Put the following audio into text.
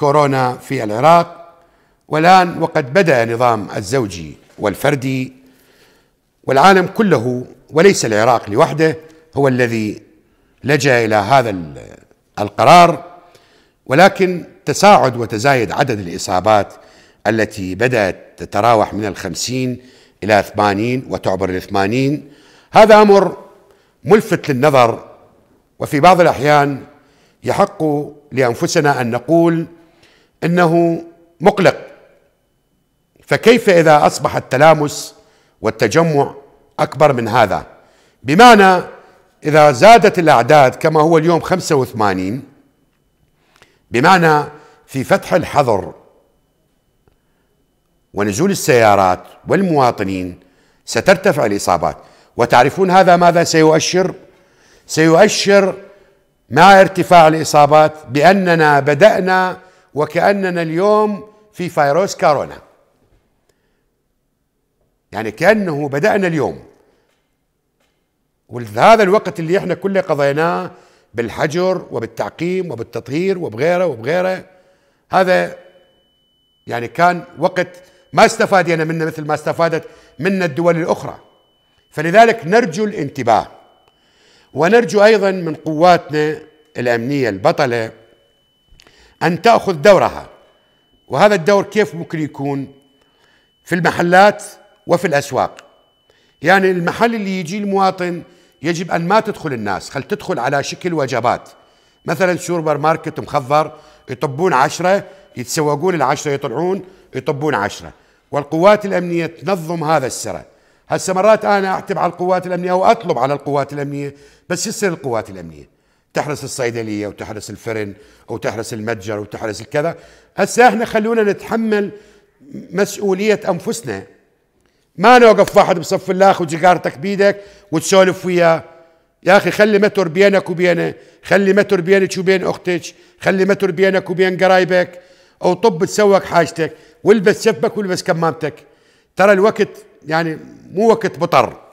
كورونا في العراق والآن وقد بدأ نظام الزوجي والفردي والعالم كله وليس العراق لوحده هو الذي لجأ إلى هذا القرار ولكن تساعد وتزايد عدد الإصابات التي بدأت تتراوح من الخمسين إلى ثمانين وتعبر الثمانين هذا أمر ملفت للنظر وفي بعض الأحيان يحق لأنفسنا أن نقول انه مقلق فكيف اذا اصبح التلامس والتجمع اكبر من هذا بمعنى اذا زادت الاعداد كما هو اليوم 85 بمعنى في فتح الحظر ونزول السيارات والمواطنين سترتفع الاصابات وتعرفون هذا ماذا سيؤشر سيؤشر مع ارتفاع الاصابات باننا بدانا وكأننا اليوم في فيروس كورونا يعني كأنه بدأنا اليوم وهذا الوقت اللي احنا كله قضيناه بالحجر وبالتعقيم وبالتطهير وبغيره وبغيره هذا يعني كان وقت ما استفادينا منه مثل ما استفادت منا الدول الأخرى فلذلك نرجو الانتباه ونرجو أيضا من قواتنا الأمنية البطلة أن تأخذ دورها وهذا الدور كيف ممكن يكون في المحلات وفي الأسواق يعني المحل اللي يجي المواطن يجب أن ما تدخل الناس خل تدخل على شكل وجبات مثلا سوبر ماركت مخضر يطبون عشرة يتسوقون العشرة يطلعون يطبون عشرة والقوات الأمنية تنظم هذا السرى هسه مرات أنا أعتب على القوات الأمنية أو أطلب على القوات الأمنية بس يصير القوات الأمنية تحرس الصيدليه وتحرس الفرن او تحرس المتجر وتحرس الكذا هسه احنا خلونا نتحمل مسؤوليه انفسنا ما نوقف واحد بصف الاخ وجيجارتك بيدك وتسولف وياه يا اخي خلي متر بينك وبينه خلي متر بينك وبين اختك خلي متر بينك وبين قرايبك او طب تسوق حاجتك والبس شبك والبس كمامتك ترى الوقت يعني مو وقت بطر